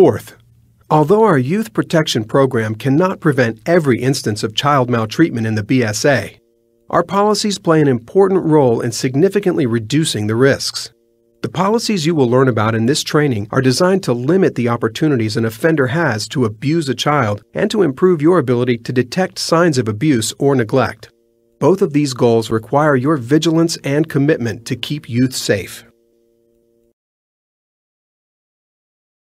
Fourth, although our youth protection program cannot prevent every instance of child maltreatment in the BSA, our policies play an important role in significantly reducing the risks. The policies you will learn about in this training are designed to limit the opportunities an offender has to abuse a child and to improve your ability to detect signs of abuse or neglect. Both of these goals require your vigilance and commitment to keep youth safe.